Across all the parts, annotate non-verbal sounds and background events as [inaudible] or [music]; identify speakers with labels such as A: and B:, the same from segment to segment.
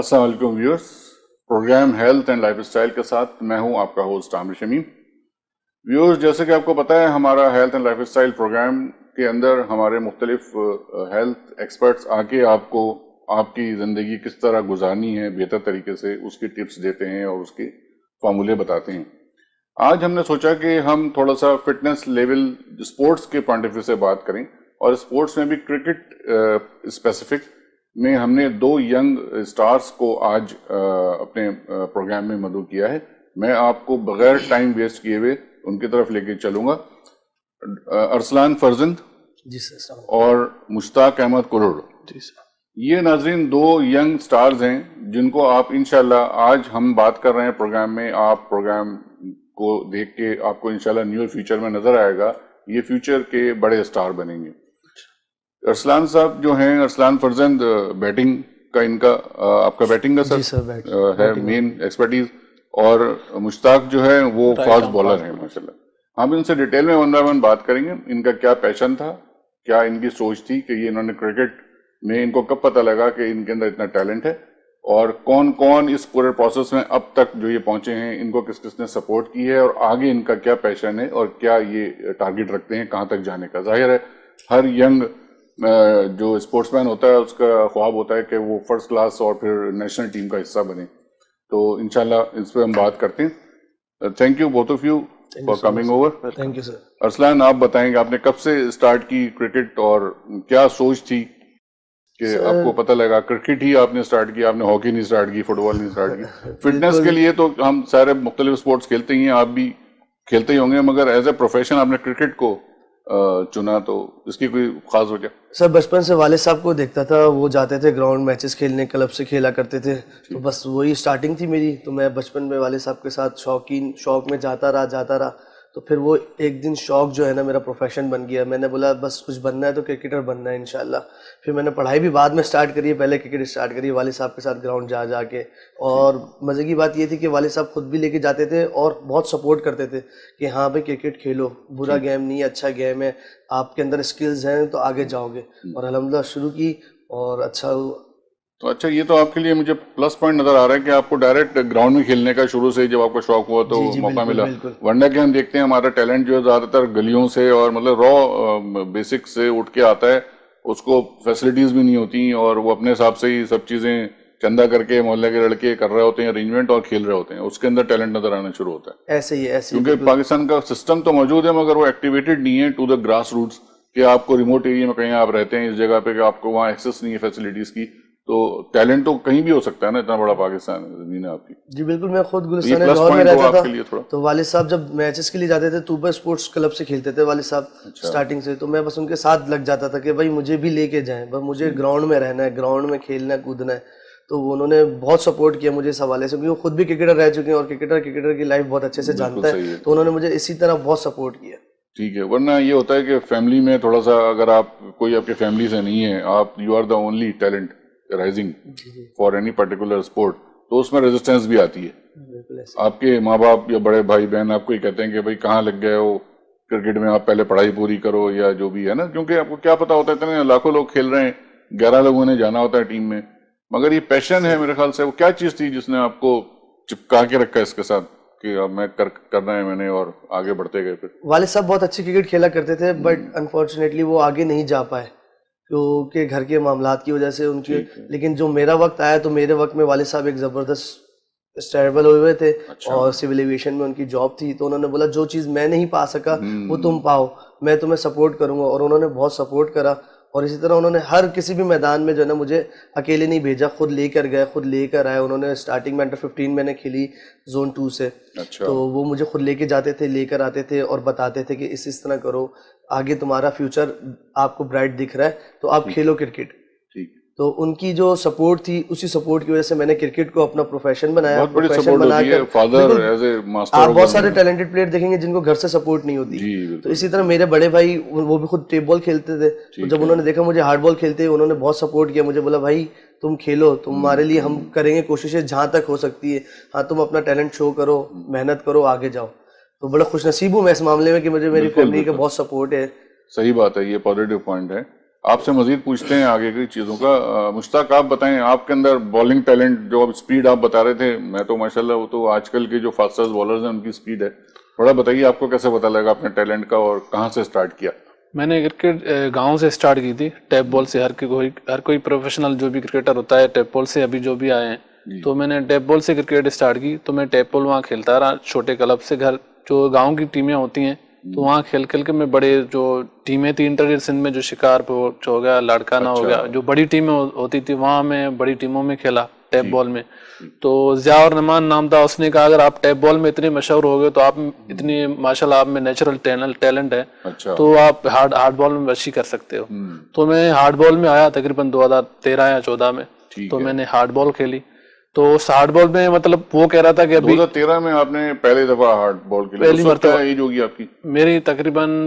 A: Aslam viewers programme health and lifestyle के साथ मैं हूं आपका होस्ट आमिर शमीम व्यूअर्स जैसे कि आपको पता है हमारा हेल्थ एंड लाइफस्टाइल प्रोग्राम के अंदर हमारे मुख्तलिफ हेल्थ एक्सपर्ट्स आके आपको आपकी ज़िंदगी किस तरह गुजारनी है बेहतर तरीके से उसकी टिप्स देते हैं और उसके फार्मूले बताते हैं आज हमने सोचा कि हम थोड़ा सा फिटनेस लेवल स्पोर्ट्स के पॉइंट ऑफ व्यू से बात करें और स्पोर्ट्स में भी क्रिकेट स्पेसिफिक में हमने दो यंग स्टार्स को आज अपने प्रोग्राम में मधु किया है मैं आपको बगैर टाइम वेस्ट किए हुए उनकी तरफ लेके चलूंगा अरसलान फर्जंद जी सर और मुश्ताक अहमद करोड़ जी सर ये नाजरीन दो यंग स्टार्स हैं जिनको आप इनशाला आज हम बात कर रहे हैं प्रोग्राम में आप प्रोग्राम को देख के आपको इनशाला न्यू फ्यूचर में नजर आएगा ये फ्यूचर के बड़े स्टार बनेंगे अरसलान साहब जो हैं अरसलान फरजंद बैटिंग का इनका आपका बैटिंग का सर, सर है मेन एक्सपर्टीज और मुश्ताक जो है वो फास्ट बॉलर हैं माशाल्लाह हम इनसे डिटेल में वन बाय वन बात करेंगे इनका क्या पैशन था क्या इनकी सोच थी कि ये इन्होंने क्रिकेट में इनको कब पता लगा कि इनके अंदर इतना टैलेंट है और कौन कौन इस पूरे प्रोसेस में अब तक जो ये पहुंचे हैं इनको किस किस ने सपोर्ट की है और आगे इनका क्या पैशन है और क्या ये टारगेट रखते हैं कहाँ तक जाने का जाहिर है हर यंग जो स्पोर्ट्समैन होता है उसका ख्वाब होता है कि वो फर्स्ट क्लास और फिर नेशनल टीम का हिस्सा बने तो इनशाला इस पर हम बात करते हैं thank you both of you for coming over thank you sir Arsalan आप बताएंगे आपने कब से स्टार्ट की क्रिकेट और क्या सोच थी कि आपको पता लगा क्रिकेट ही आपने स्टार्ट किया आपने हॉकी नहीं स्टार्ट की फुटबॉल नहीं स्टार्ट की फिटनेस [laughs] तो के लिए तो हम सारे मुख्तलिफ स्पोर्ट्स खेलते ही हैं आप भी खेलते ही होंगे मगर एज ए प्रोफेशन आपने क्रिकेट को चुना तो इसकी कोई खास हो क्या
B: सर बचपन से वाले साहब को देखता था वो जाते थे ग्राउंड मैचेस खेलने क्लब से खेला करते थे तो बस वही स्टार्टिंग थी मेरी तो मैं बचपन में वाले साहब के साथ शौकीन शौक में जाता रहा जाता रहा तो फिर वो एक दिन शौक जो है ना मेरा प्रोफेशन बन गया मैंने बोला बस कुछ बनना है तो क्रिकेटर बनना है इनशाला फिर मैंने पढ़ाई भी बाद में स्टार्ट करी है पहले क्रिकेट स्टार्ट करी वाले साहब के साथ ग्राउंड जा जाके और मज़े की बात ये थी कि वाले साहब खुद भी लेके जाते थे और बहुत सपोर्ट करते थे कि हाँ भाई क्रिकेट खेलो बुरा गेम नहीं है अच्छा गेम है आपके अंदर स्किल्स हैं तो आगे जाओगे और अलहमदिल्ला शुरू की और अच्छा
A: तो अच्छा ये तो आपके लिए मुझे प्लस पॉइंट नजर आ रहा है कि आपको डायरेक्ट ग्राउंड में खेलने का शुरू से जब आपको शौक हुआ तो जी, जी, मौका मिला वनडे के हम देखते हैं हमारा टैलेंट जो है ज्यादातर गलियों से और मतलब रॉ बेसिक से उठ के आता है उसको फैसिलिटीज भी नहीं होती और वो अपने हिसाब से ही सब चीजें चंदा करके मोहल्ले के लड़के कर रहे होते हैं अरेंजमेंट और खेल रहे होते हैं उसके अंदर टैलेंट नजर आना शुरू होता
B: है ऐसे ही ऐसे क्योंकि
A: पाकिस्तान का सिस्टम तो मौजूद है मगर वो एक्टिवेटेड नहीं है टू द ग्रास रूट्स कि आपको रिमोट एरिया में कहीं आप रहते हैं इस जगह पे कि आपको वहाँ एक्सेस नहीं है फैसिलिटीज की तो टैलेंट तो कहीं भी हो सकता है ना इतना बड़ा पाकिस्तान जमीन है आपकी
B: जी बिल्कुल मैं खुद तो गुलिस्तान लाहौर में रहता था तो वाले साहब जब मैचेस के लिए जाते थे तूबा स्पोर्ट्स क्लब से खेलते थे वाले साहब अच्छा। स्टार्टिंग से तो मैं बस उनके साथ लग जाता था कि भाई मुझे भी लेके जाए बस मुझे ग्राउंड हम्म। में रहना है ग्राउंड में खेलना है कूदना है तो उन्होंने बहुत सपोर्ट किया मुझे इस हवाले से क्योंकि वो खुद भी क्रिकेटर रह चुके हैं और क्रिकेटर क्रिकेटर की लाइफ बहुत अच्छे से जानता है तो उन्होंने मुझे इसी तरह बहुत सपोर्ट किया
A: ठीक है वरना ये होता है कि फैमिली में थोड़ा सा अगर आप कोई आपके फैमिली से नहीं है आप you are the only talent rising for any particular sport तो उसमें रेजिस्टेंस भी आती
C: है
A: आपके माँ बाप या बड़े भाई बहन आपको ये कहते हैं कि भाई कहाँ लग गए हो क्रिकेट में आप पहले पढ़ाई पूरी करो या जो भी है ना क्योंकि आपको क्या पता होता है इतने लाखों लोग खेल रहे हैं ग्यारह लोगों ने जाना होता है टीम में मगर ये पैशन है मेरे ख्याल से वो क्या चीज थी जिसने आपको चिपका के रखा इसके साथ कि अब मैं कर करना है मैंने और आगे बढ़ते गए फिर
B: वाले साहब बहुत अच्छे क्रिकेट खेला करते थे बट अनफॉर्चुनेटली हम्म। वो आगे नहीं जा पाए के घर के मामला की वजह से उनके लेकिन जो मेरा वक्त आया तो मेरे वक्त में वाले साहब एक ज़बरदस्त स्टेबल हुए हुए थे अच्छा। और सिविल एविएशन में उनकी जॉब थी तो उन्होंने बोला जो चीज़ मैं नहीं पा सका वो हम्म। तुम पाओ मैं तुम्हें सपोर्ट करूंगा और उन्होंने बहुत सपोर्ट करा और इसी तरह उन्होंने हर किसी भी मैदान में जो है ना मुझे अकेले नहीं भेजा खुद लेकर गए खुद लेकर आए उन्होंने स्टार्टिंग में अंडर फिफ्टीन मैंने खेली जोन टू से अच्छा। तो वो मुझे खुद लेके जाते थे लेकर आते थे और बताते थे कि इस इस तरह करो आगे तुम्हारा फ्यूचर आपको ब्राइट दिख रहा है तो आप खेलो क्रिकेट तो उनकी जो सपोर्ट थी उसी सपोर्ट की वजह से मैंने क्रिकेट को अपना प्रोफेशन बनाया प्रोफेशन बना कर, फादर मास्टर आप बहुत सारे टैलेंटेड प्लेयर देखेंगे जिनको घर से सपोर्ट नहीं होती तो इसी तरह मेरे बड़े भाई वो भी खुद टेप बॉल खेलते थे तो जब उन्होंने देखा मुझे हार्ड बॉल खेलते उन्होंने बहुत सपोर्ट किया मुझे बोला भाई तुम खेलो तुम्हारे हम्म, लिए हम हम्म। करेंगे कोशिशें जहाँ तक हो सकती है हाँ तुम अपना टैलेंट शो करो हम्म। मेहनत करो आगे जाओ तो बड़ा खुश नसीब हूँ मैं इस मामले में कि मुझे मेरी फैमिली का बहुत सपोर्ट है
A: सही बात है ये पॉजिटिव पॉइंट है आपसे मजीद पूछते हैं आगे की चीज़ों का मुश्ताक आप बताएं आपके अंदर बॉलिंग टैलेंट जो अब स्पीड आप बता रहे थे मैं तो माशाल्लाह वो तो आजकल के जो फास्टेस्ट बॉलर्स हैं उनकी स्पीड है थोड़ा बताइए आपको कैसे पता लगा अपने टैलेंट का और कहाँ से स्टार्ट किया
C: मैंने क्रिकेट गांव से स्टार्ट की थी टैप बॉल से हर कोई हर कोई प्रोफेशनल जो भी क्रिकेटर होता है टैप बॉल से अभी जो भी आए हैं तो मैंने टैप बॉल से क्रिकेट स्टार्ट की तो मैं टैप बॉल वहाँ खेलता रहा छोटे क्लब से घर जो गाँव की टीमें होती हैं तो वहाँ खेल खेल के में बड़े जो टीमें थी इंटर सिंध में जो शिकारपुर हो गया लड़का अच्छा। हो गया अच्छा। जो बड़ी टीमें होती थी वहाँ में बड़ी टीमों में खेला टैप बॉल में तो जिया और रहमान नाम था उसने कहा अगर आप टैप बॉल में इतने मशहूर हो गए तो आप इतनी माशाल्लाह आप में नेचुरल टैलेंट है अच्छा। तो आप हार्ड हार्ड बॉल में वशी कर सकते हो हम्म। तो मैं हार्ड बॉल में आया तकरीबन 2013 या 14 में तो मैंने हार्ड बॉल खेली तो हार्ड बॉल में मतलब वो कह रहा था कि अभी
A: 2013 में आपने पहली दफा हार्ड बॉल के लिए पहली तो बार एज होगी आपकी मेरी तकरीबन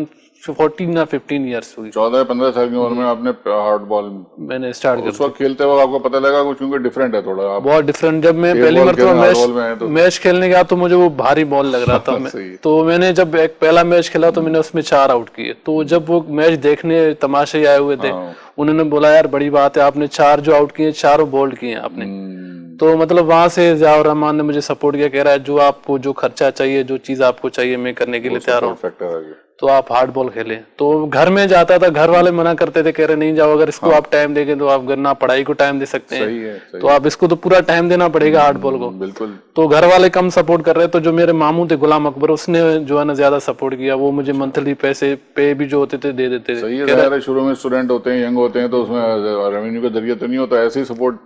A: 14 या 15 इयर्स हुई 14 15 साल की उम्र में आपने हार्ड बॉल मैंने स्टार्ट किया उस वक्त खेलते वक्त आपको पता लगा कुछ क्योंकि डिफरेंट है थोड़ा आप
C: बहुत डिफरेंट जब मैं पहली बार मैच तो। मैच खेलने गया तो मुझे वो भारी बॉल लग रहा था [laughs] तो मैंने जब एक पहला मैच खेला तो मैंने उसमें चार आउट किए तो जब वो मैच देखने तमाशे आए हुए थे हाँ। उन्होंने बोला यार बड़ी बात है आपने चार जो आउट किए चारों बोल्ड किए आपने हम्म। तो मतलब वहां से जावर रहमान ने मुझे सपोर्ट किया कह रहा है जो आपको जो खर्चा चाहिए जो चीज आपको चाहिए मैं करने के लिए तैयार हूँ तो आप हार्ड बॉल खेले तो घर में जाता था घर वाले मना करते थे कह रहे नहीं जाओ अगर इसको हाँ। आप टाइम देंगे तो आप ना पढ़ाई को टाइम दे सकते हैं सही है, सही तो आप इसको तो पूरा टाइम देना पड़ेगा हार्ड बॉल को हम्म, बिल्कुल तो घर वाले कम सपोर्ट कर रहे तो जो मेरे मामू थे गुलाम अकबर उसने जो है ना ज्यादा सपोर्ट किया वो मुझे मंथली पैसे पे भी जो होते थे दे देते थे शुरू
A: में स्टूडेंट होते हैं यंग होते हैं तो उसमें रेवेन्यू का जरिए तो नहीं होता ऐसे ही सपोर्ट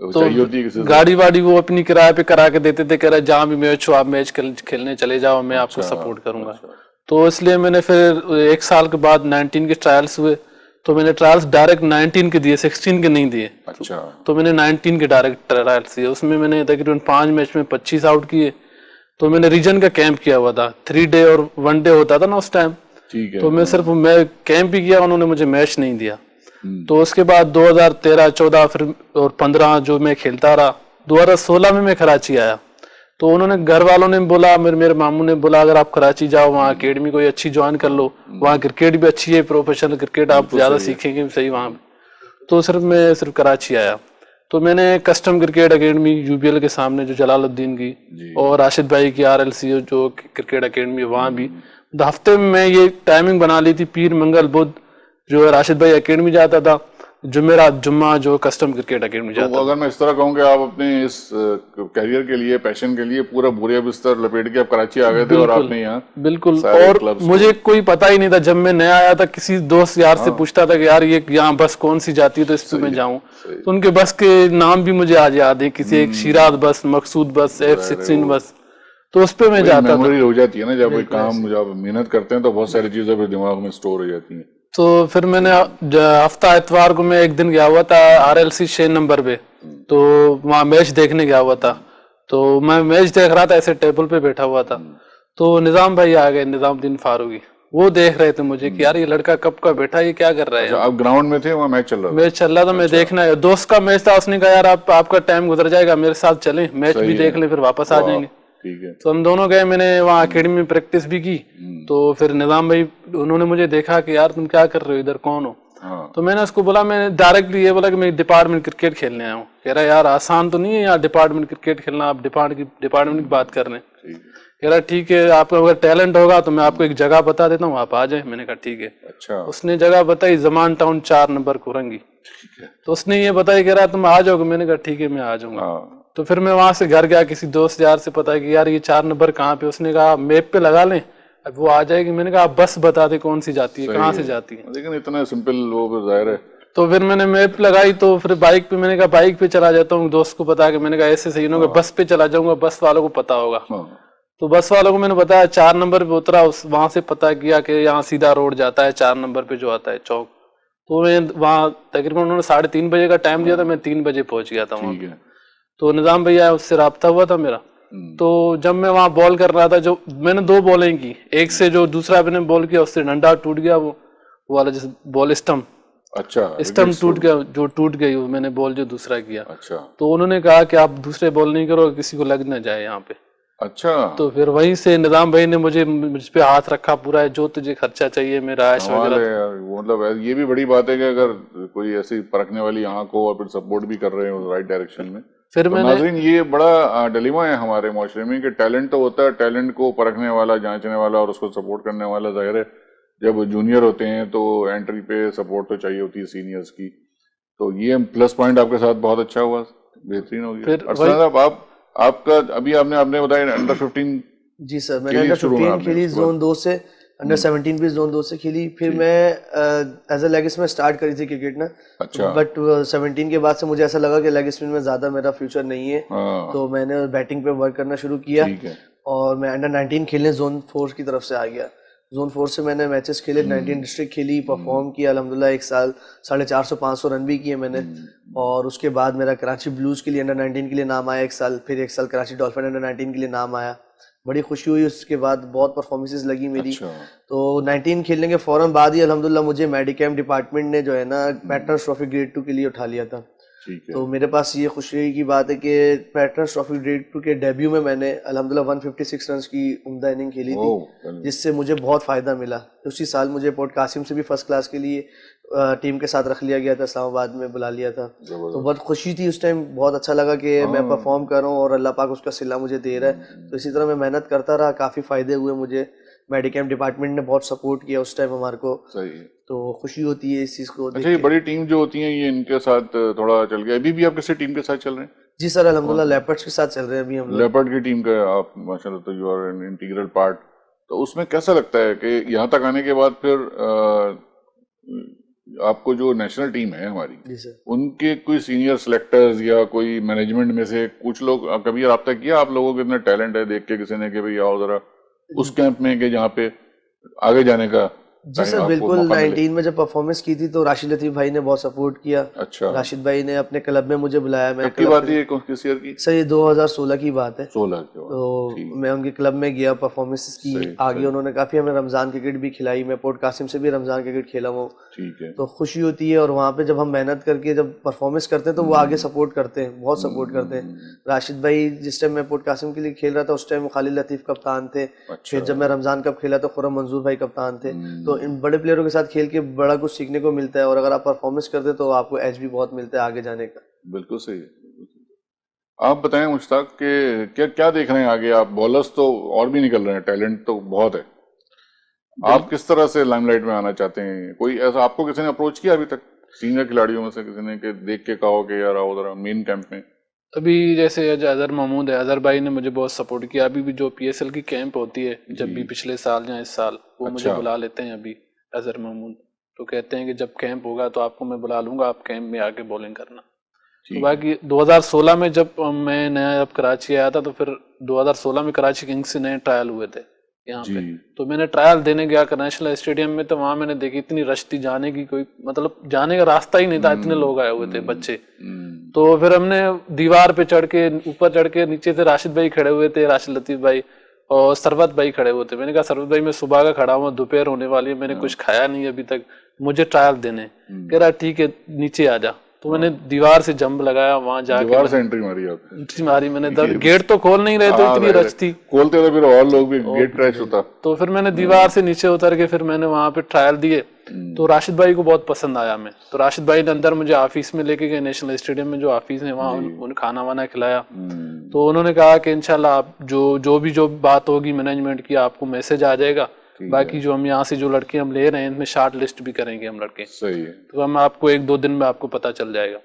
A: तो गाड़ी वाड़ी
C: वो अपनी किराए पे करा के देते थे कह रहे जहाँ भी मैच हो आप मैच खेलने चले जाओ मैं आपको सपोर्ट अच्छा, करूंगा अच्छा। तो इसलिए मैंने फिर एक साल के बाद 19 के ट्रायल्स हुए तो मैंने ट्रायल्स डायरेक्ट 19 के दिए 16 के नहीं दिए अच्छा तो मैंने 19 के डायरेक्ट ट्रायल्स दिए उसमें मैंने तकरीबन पांच मैच में 25 आउट किए तो मैंने रीजन का कैंप किया हुआ था थ्री डे और वन डे होता था ना उस टाइम तो मैं सिर्फ मैं कैंप भी किया उन्होंने मुझे मैच नहीं दिया हम्म। तो उसके बाद 2013 14 फिर और 15 जो मैं खेलता रहा 2016 में मैं कराची आया तो उन्होंने घर वालों ने बोला मेरे मेरे मामू ने बोला अगर आप कराची जाओ वहाँ अकेडमी हम्म। कोई अच्छी ज्वाइन कर लो हम्म। वहाँ क्रिकेट भी अच्छी है प्रोफेशनल क्रिकेट आप ज़्यादा सीखेंगे सही वहाँ तो सिर्फ मैं सिर्फ कराची आया तो मैंने कस्टम क्रिकेट अकेडमी यूपीएल के सामने जो जलालुद्दीन की और राशिद भाई की आर जो क्रिकेट अकेडमी वहाँ भी हफ्ते में मैं ये टाइमिंग बना ली थी पीर मंगल बुद्ध जो राशिद भाई अकेडमी जाता था जुमेरात जुम्मा जो कस्टम क्रिकेट अकेडमी जाता तो
A: अगर मैं इस तरह कहूँ कि आप अपने इस करियर के लिए पैशन के लिए
C: पूरा बुरे बिस्तर लपेट के आप कराची आ गए थे और आपने यहाँ बिल्कुल और मुझे कोई पता ही नहीं था जब मैं नया आया था किसी दोस्त यार हाँ। से पूछता था कि यार ये यहाँ बस कौन सी जाती है तो इसमें मैं जाऊँ तो उनके बस के नाम भी मुझे आज याद है किसी एक हम्म। शिराद बस मकसूद बस एफ सिक्सटीन बस तो उस पर मैं जाता हो
A: जाती है ना जब कोई काम जब मेहनत करते हैं तो बहुत सारी चीजें दिमाग में स्टोर हो जाती है
C: तो फिर मैंने हफ्ता एतवार को मैं एक दिन गया हुआ था आरएलसी छः नंबर पे तो वहां मैच देखने गया हुआ था तो मैं मैच देख रहा था ऐसे टेबल पे बैठा हुआ था तो निज़ाम भाई आ गए निज़ामुद्दीन फारूकी वो देख रहे थे मुझे कि यार ये लड़का कब का बैठा ये क्या कर रहा है अच्छा, आप
A: ग्राउंड में थे वहाँ मैच चल
C: रहा मैच चल रहा था मैं अच्छा। देखना है दोस्त का मैच था उसने कहा यार आप, आपका टाइम गुजर जाएगा मेरे साथ चले मैच भी देख ले फिर वापस आ जाएंगे ठीक है तो हम दोनों गए मैंने वहाँ अकेडमी में प्रैक्टिस भी की हम्म। तो फिर निजाम भाई उन्होंने मुझे देखा कि यार तुम क्या कर रहे हो इधर कौन हो हाँ। तो मैंने उसको बोला मैंने डायरेक्टली ये बोला कि मैं डिपार्टमेंट क्रिकेट खेलने आया हूँ कह रहा यार आसान तो नहीं है यार डिपार्टमेंट क्रिकेट खेलना आप डिपार्टमेंट की डिपार्टमेंट की बात कर रहे हैं कह रहा ठीक है आपका अगर टैलेंट होगा तो मैं आपको एक जगह बता देता हूँ आप आ जाए मैंने कहा ठीक है अच्छा उसने जगह बताई जमान टाउन चार नंबर कुरंगी तो उसने ये बताया कह रहा तुम आ जाओगे मैंने कहा ठीक है मैं आ जाऊंगा हाँ। तो फिर मैं वहां से घर गया किसी दोस्त यार से पता कि यार ये चार नंबर कहाँ पे उसने कहा मैप पे लगा लें अब वो आ जाएगी मैंने कहा बस बता दे कौन सी जाती है कहाँ से जाती है लेकिन इतना सिंपल वो जाहिर है तो फिर मैंने मैप लगाई तो फिर बाइक पे मैंने कहा बाइक पे चला जाता हूँ दोस्त को बता के मैंने कहा ऐसे सही ना हाँ। बस पे चला जाऊंगा बस वालों को पता होगा हाँ। तो बस वालों को मैंने बताया चार नंबर पे उतरा उस वहां से पता किया कि यहाँ सीधा रोड जाता है चार नंबर पे जो आता है चौक तो मैं वहाँ तकरीबन उन्होंने साढ़े तीन बजे का टाइम दिया था हाँ। मैं तीन बजे पहुंच गया था वहाँ तो निज़ाम भैया उससे रहा हुआ था मेरा हम्म। तो जब मैं वहां बॉल कर रहा था जो मैंने दो बॉलें की एक से जो दूसरा मैंने बॉल किया उससे डंडा टूट गया वो वाला जैसे बॉल स्टम्प अच्छा स्टम्प टूट गया जो टूट गई वो मैंने बॉल जो दूसरा किया अच्छा तो उन्होंने कहा कि आप दूसरे बॉल नहीं करो किसी को लग ना जाए यहाँ पे अच्छा तो फिर वहीं से निजाम भाई ने मुझे मुझ पे हाथ रखा पूरा है जो तुझे खर्चा चाहिए मेरा ऐश वगैरह
A: मतलब ये भी बड़ी बात है कि अगर कोई ऐसी परखने वाली आंख हो और फिर सपोर्ट भी कर रहे हो राइट डायरेक्शन में फिर तो मैंने ये बड़ा डलीमा है हमारे माशरे में कि टैलेंट तो होता है टैलेंट को परखने वाला जांचने वाला और उसको सपोर्ट करने वाला जाहिर है जब जूनियर होते हैं तो एंट्री पे सपोर्ट तो चाहिए होती है सीनियर्स की तो ये प्लस पॉइंट आपके साथ बहुत अच्छा हुआ बेहतरीन हो गया साहब आप आपका अभी आपने आपने बताया अंडर फिफ्टीन
B: जी सर मैंने अंडर फिफ्टीन के लिए जोन दो से अंडर सेवनटीन hmm. भी जोन दो से खेली फिर hmm. मैं as a leg spin start करी थी क्रिकेट ना अच्छा बट सेवनटीन uh, के बाद से मुझे ऐसा लगा कि लेग स्पिन में ज्यादा मेरा फ्यूचर नहीं है हाँ। तो मैंने बैटिंग पे वर्क करना शुरू किया और मैं अंडर नाइनटीन खेलने जोन फोर की तरफ से आ गया जोन फोर से मैंने मैचेस खेले नाइनटीन hmm. डिस्ट्रिक्ट खेली परफॉर्म किया अलहमदिल्ला एक साल साढ़े चार सौ पाँच सौ रन भी किए मैंने और उसके बाद मेरा कराची ब्लूज़ के लिए अंडर नाइनटीन के लिए नाम आया एक साल फिर एक साल कराची डॉल्फिन अंडर नाइनटीन के लिए नाम आया बड़ी खुशी हुई उसके बाद बहुत परफॉर्मेंसेज लगी मेरी अच्छा। तो 19 खेलने के फौरन बाद ही अलहमदुल्ला मुझे मेडिकैम डिपार्टमेंट ने जो है ना पैटर्स ट्रॉफी ग्रेड टू के लिए उठा लिया था तो मेरे पास ये खुशी की बात है कि पैटर्स ट्रॉफी ग्रेड टू के डेब्यू में मैंने अलहमदुल्ला वन रन की उमदा इनिंग खेली थी जिससे मुझे बहुत फ़ायदा मिला उसी साल मुझे पोर्ट कासिम से भी फर्स्ट क्लास के लिए टीम के साथ रख लिया गया था इस्लामाबाद में बुला लिया था तो बहुत खुशी थी उस टाइम बहुत अच्छा लगा कि हाँ। मैं परफॉर्म कर रहा हूँ और अल्लाह पाक उसका सिला मुझे दे रहा है तो इसी तरह मैं मेहनत करता रहा काफ़ी फ़ायदे हुए मुझे मेडिकैम डिपार्टमेंट ने बहुत सपोर्ट किया उस टाइम हमारे को सही तो खुशी होती है इस चीज़ को अच्छा ये बड़ी
A: टीम जो होती है ये इनके साथ थोड़ा चल गया अभी भी आप किसी टीम के साथ चल रहे हैं
B: जी सर अलहमदुल्ला लेपर्ड्स के साथ चल रहे हैं अभी हम
A: लेपर्ड की टीम का आप माशा तो you are an integral part तो उसमें कैसा लगता है कि यहाँ तक आने के बाद फिर आपको जो नेशनल टीम है हमारी उनके कोई सीनियर सिलेक्टर्स या कोई मैनेजमेंट में से कुछ लोग कभी रहा किया आप लोगों के इतना टैलेंट है देख के किसी ने कि भाई आओ जरा उस कैंप में के जहाँ पे आगे जाने का
B: जी सर बिल्कुल 19 में जब परफॉर्मेंस की थी तो राशिद लतीफ भाई ने बहुत सपोर्ट किया अच्छा राशिद भाई ने अपने क्लब में मुझे बुलाया मैं की बात ये किस ईयर की सर ये 2016 की बात है 16 तो मैं उनके क्लब में गया परफॉर्मेंस की आगे उन्होंने काफी हमें रमजान क्रिकेट भी खिलाई मैं पोर्ट कासिम से भी रमजान क्रिकेट खेला हूँ ठीक है तो खुशी होती है और वहाँ पे जब हम मेहनत करके जब परफॉर्मेंस करते हैं तो वो आगे सपोर्ट हम्म। करते हैं बहुत सपोर्ट करते हैं हम्म। राशिद भाई जिस टाइम मैं पोर्ट कासिम के लिए खेल रहा था उस टाइम खालिद लतीफ कप्तान थे अच्छा। फिर जब मैं रमजान कप खेला तो खुरम मंजूर भाई कप्तान थे हम्म। तो इन बड़े प्लेयरों के साथ खेल के बड़ा कुछ सीखने को मिलता है और अगर आप परफॉर्मेंस करते हैं तो आपको एज भी बहुत मिलता है आगे जाने का बिल्कुल सही है
A: आप बताएं मुश्ताक के क्या क्या देख रहे हैं आगे आप बॉलर्स तो और भी निकल रहे हैं टैलेंट तो बहुत है आप किस तरह से लाइमलाइट में आना चाहते हैं कोई ऐसा आपको किसी ने अप्रोच किया अभी तक सीनियर खिलाड़ियों में से किसी ने के देख के कहा कि यार आओ जरा मेन कैंप में
C: अभी जैसे अजहर महमूद है अजहर भाई ने मुझे बहुत सपोर्ट किया अभी भी जो पीएसएल की कैंप होती है जब भी पिछले साल या इस साल वो अच्छा। मुझे बुला लेते हैं अभी अजहर महमूद तो कहते हैं कि जब कैंप होगा तो आपको मैं बुला लूंगा आप कैंप में आके बॉलिंग करना तो बाकी 2016 में जब मैं नया अब कराची आया था तो फिर 2016 में कराची किंग्स से नए ट्रायल हुए थे यहाँ पे तो मैंने ट्रायल देने गया नेशनल स्टेडियम में तो वहां मैंने देखी इतनी रश थी जाने की कोई मतलब जाने का रास्ता ही नहीं था इतने हम्म, लोग आए हुए थे हम्म, बच्चे हम्म। तो फिर हमने दीवार पे चढ़ के ऊपर चढ़ के नीचे थे राशिद भाई खड़े हुए थे राशिद लतीफ भाई और सरबत भाई खड़े हुए थे मैंने कहा सरबत भाई मैं सुबह का खड़ा हुआ दोपहर होने वाली है मैंने हाँ। कुछ खाया नहीं अभी तक मुझे ट्रायल देने कह रहा ठीक है नीचे आ जा तो मैंने दीवार से जंप लगाया वहां जाकर दीवार से एंट्री मारी आपने एंट्री मारी मैंने दर, गेट तो खोल नहीं रहे थे हाँ, इतनी रच थी
A: खोलते तो फिर और लोग भी गेट क्रैश होता
C: तो फिर मैंने दीवार से नीचे उतर के फिर मैंने वहां पे ट्रायल दिए हम्म। तो राशिद भाई को बहुत पसंद आया मैं तो राशिद भाई ने अंदर मुझे ऑफिस में लेके गए नेशनल स्टेडियम में जो ऑफिस है वहाँ उन्हें खाना वाना खिलाया हम्म। तो उन्होंने कहा कि इनशाला आप जो जो भी जो बात होगी मैनेजमेंट की आपको मैसेज आ जाएगा बाकी जो हम यहाँ से जो लड़के हम ले रहे हैं इनमें शार्ट लिस्ट भी करेंगे हम लड़के सही है तो हम आपको एक दो दिन में आपको पता चल जाएगा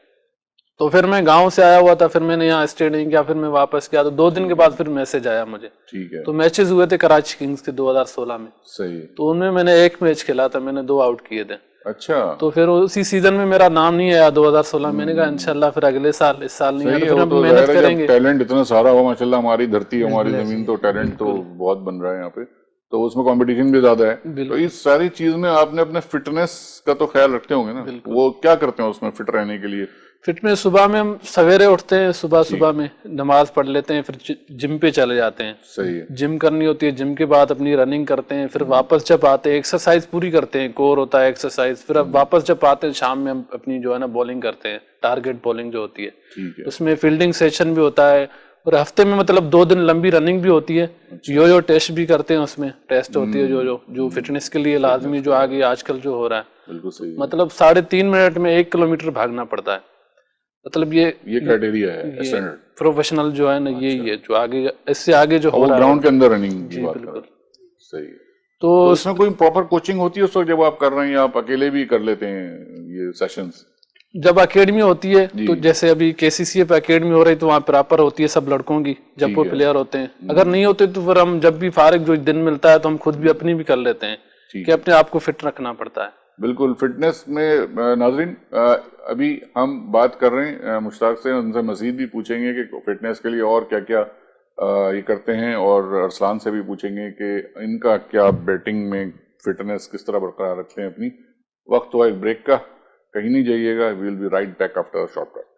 C: तो फिर मैं गांव से आया हुआ था फिर मैंने यहाँ स्टे नहीं किया फिर मैं वापस गया तो दो दिन के बाद फिर मैसेज आया मुझे ठीक है तो मैचेस हुए थे कराची किंग्स के 2016 में सही तो उनमें मैंने एक मैच खेला था मैंने दो आउट किए थे अच्छा तो फिर उसी सीजन में मेरा नाम नहीं आया 2016 मैंने कहा हम्म। इनशाला फिर अगले साल इस साल नहीं आया तो, तो मेहनत करेंगे
A: टैलेंट इतना सारा हो माशाल्लाह हमारी धरती हमारी जमीन तो टैलेंट तो बहुत बन रहा है यहाँ पे तो उसमें कंपटीशन भी ज्यादा है तो इस सारी चीज में आपने अपने फिटनेस का तो ख्याल रखते होंगे ना वो क्या करते हैं उसमें फिट रहने के लिए फिट
C: में सुबह में हम सवेरे उठते हैं सुबह सुबह में नमाज पढ़ लेते हैं फिर जिम पे चले जाते हैं सही है जिम करनी होती है जिम के बाद अपनी रनिंग करते हैं फिर हम्म। वापस जब आते हैं एक्सरसाइज पूरी करते हैं कोर होता है एक्सरसाइज फिर अब हम्म। वापस जब आते हैं शाम में हम अपनी जो है ना बॉलिंग करते हैं टारगेट बॉलिंग जो होती है उसमें फील्डिंग सेशन भी होता है और हफ्ते में मतलब दो दिन लंबी रनिंग भी होती है यो यो टेस्ट भी करते हैं उसमें टेस्ट होती है हम्म। जो जो जो फिटनेस के लिए लाजमी जो आ गई आजकल जो हो रहा है सही मतलब साढ़े तीन मिनट में एक किलोमीटर भागना पड़ता है मतलब ये ये क्राइटेरिया है प्रोफेशनल जो है ना ये अच्छा। ये जो आगे इससे आगे जो हो रहा ग्राउंड के
A: अंदर रनिंग जी बिल्कुल सही तो, तो इसमें कोई प्रॉपर कोचिंग होती है उस वक्त जब आप कर रहे हैं आप अकेले भी कर लेते हैं ये सेशंस
C: जब अकेडमी होती है तो जैसे अभी केसीसीए पे अकेडमी हो रही तो वहाँ प्रॉपर होती है सब लड़कों की जब वो प्लेयर होते हैं हम्म। अगर नहीं होते तो फिर हम जब भी फारग जो दिन मिलता है तो हम खुद भी हम्म। अपनी भी कर लेते हैं कि अपने आप को फिट रखना पड़ता है
A: बिल्कुल फिटनेस में नाजरीन अभी हम बात कर रहे हैं मुश्ताक से उनसे मजीद भी पूछेंगे कि फिटनेस के लिए और क्या क्या ये करते हैं और अरसलान से भी पूछेंगे कि इनका क्या बैटिंग में फिटनेस किस तरह बरकरार रखते हैं अपनी वक्त हुआ एक ब्रेक का कहीं नहीं जाइएगा we will be right back after short break